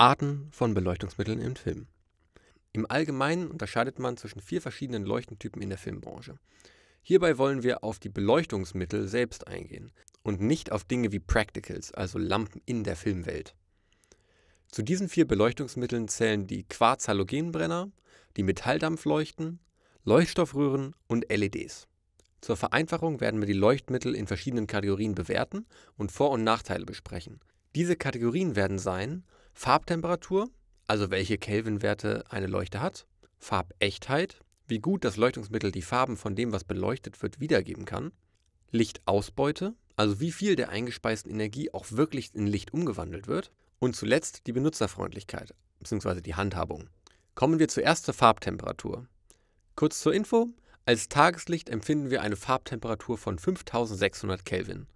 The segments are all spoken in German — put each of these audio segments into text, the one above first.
Arten von Beleuchtungsmitteln im Film. Im Allgemeinen unterscheidet man zwischen vier verschiedenen Leuchtentypen in der Filmbranche. Hierbei wollen wir auf die Beleuchtungsmittel selbst eingehen und nicht auf Dinge wie Practicals, also Lampen in der Filmwelt. Zu diesen vier Beleuchtungsmitteln zählen die Quarzhalogenbrenner, die Metalldampfleuchten, Leuchtstoffröhren und LEDs. Zur Vereinfachung werden wir die Leuchtmittel in verschiedenen Kategorien bewerten und Vor- und Nachteile besprechen. Diese Kategorien werden sein Farbtemperatur, also welche Kelvin-Werte eine Leuchte hat, Farbechtheit, wie gut das Leuchtungsmittel die Farben von dem, was beleuchtet wird, wiedergeben kann, Lichtausbeute, also wie viel der eingespeisten Energie auch wirklich in Licht umgewandelt wird, und zuletzt die Benutzerfreundlichkeit bzw. die Handhabung. Kommen wir zuerst zur Farbtemperatur. Kurz zur Info, als Tageslicht empfinden wir eine Farbtemperatur von 5600 Kelvin.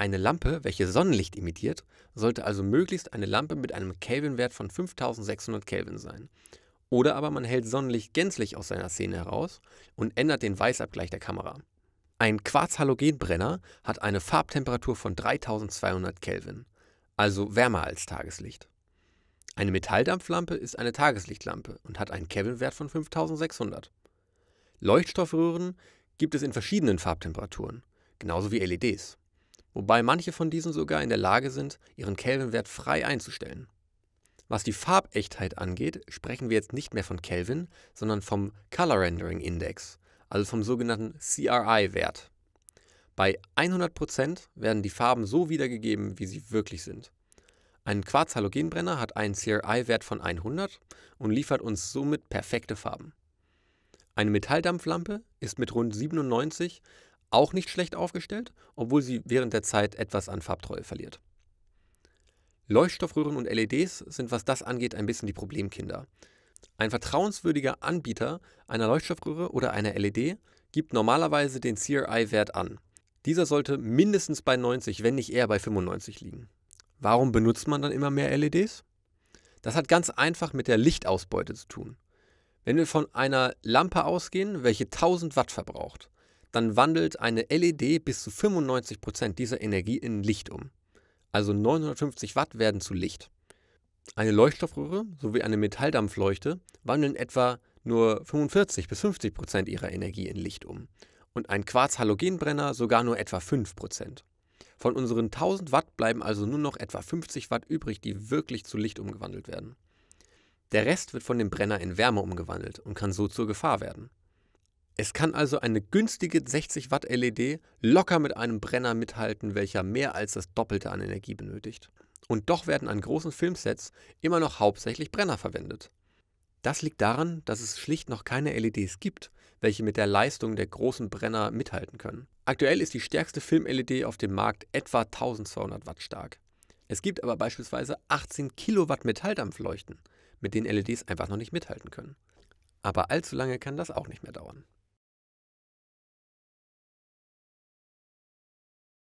Eine Lampe, welche Sonnenlicht emittiert, sollte also möglichst eine Lampe mit einem Kelvinwert von 5600 Kelvin sein. Oder aber man hält Sonnenlicht gänzlich aus seiner Szene heraus und ändert den Weißabgleich der Kamera. Ein Quarzhalogenbrenner hat eine Farbtemperatur von 3200 Kelvin, also wärmer als Tageslicht. Eine Metalldampflampe ist eine Tageslichtlampe und hat einen Kelvinwert von 5600. Leuchtstoffröhren gibt es in verschiedenen Farbtemperaturen, genauso wie LEDs wobei manche von diesen sogar in der Lage sind, ihren Kelvinwert frei einzustellen. Was die Farbechtheit angeht, sprechen wir jetzt nicht mehr von Kelvin, sondern vom Color Rendering Index, also vom sogenannten CRI-Wert. Bei 100% werden die Farben so wiedergegeben, wie sie wirklich sind. Ein Quarzhalogenbrenner hat einen CRI-Wert von 100 und liefert uns somit perfekte Farben. Eine Metalldampflampe ist mit rund 97 auch nicht schlecht aufgestellt, obwohl sie während der Zeit etwas an Farbtreue verliert. Leuchtstoffröhren und LEDs sind, was das angeht, ein bisschen die Problemkinder. Ein vertrauenswürdiger Anbieter einer Leuchtstoffröhre oder einer LED gibt normalerweise den CRI-Wert an. Dieser sollte mindestens bei 90, wenn nicht eher bei 95 liegen. Warum benutzt man dann immer mehr LEDs? Das hat ganz einfach mit der Lichtausbeute zu tun. Wenn wir von einer Lampe ausgehen, welche 1000 Watt verbraucht, dann wandelt eine LED bis zu 95% dieser Energie in Licht um. Also 950 Watt werden zu Licht. Eine Leuchtstoffröhre sowie eine Metalldampfleuchte wandeln etwa nur 45 bis 50 Prozent ihrer Energie in Licht um und ein Quarz-Halogenbrenner sogar nur etwa 5 Prozent. Von unseren 1000 Watt bleiben also nur noch etwa 50 Watt übrig, die wirklich zu Licht umgewandelt werden. Der Rest wird von dem Brenner in Wärme umgewandelt und kann so zur Gefahr werden. Es kann also eine günstige 60 Watt LED locker mit einem Brenner mithalten, welcher mehr als das Doppelte an Energie benötigt. Und doch werden an großen Filmsets immer noch hauptsächlich Brenner verwendet. Das liegt daran, dass es schlicht noch keine LEDs gibt, welche mit der Leistung der großen Brenner mithalten können. Aktuell ist die stärkste Film-LED auf dem Markt etwa 1200 Watt stark. Es gibt aber beispielsweise 18 Kilowatt Metalldampfleuchten, mit denen LEDs einfach noch nicht mithalten können. Aber allzu lange kann das auch nicht mehr dauern.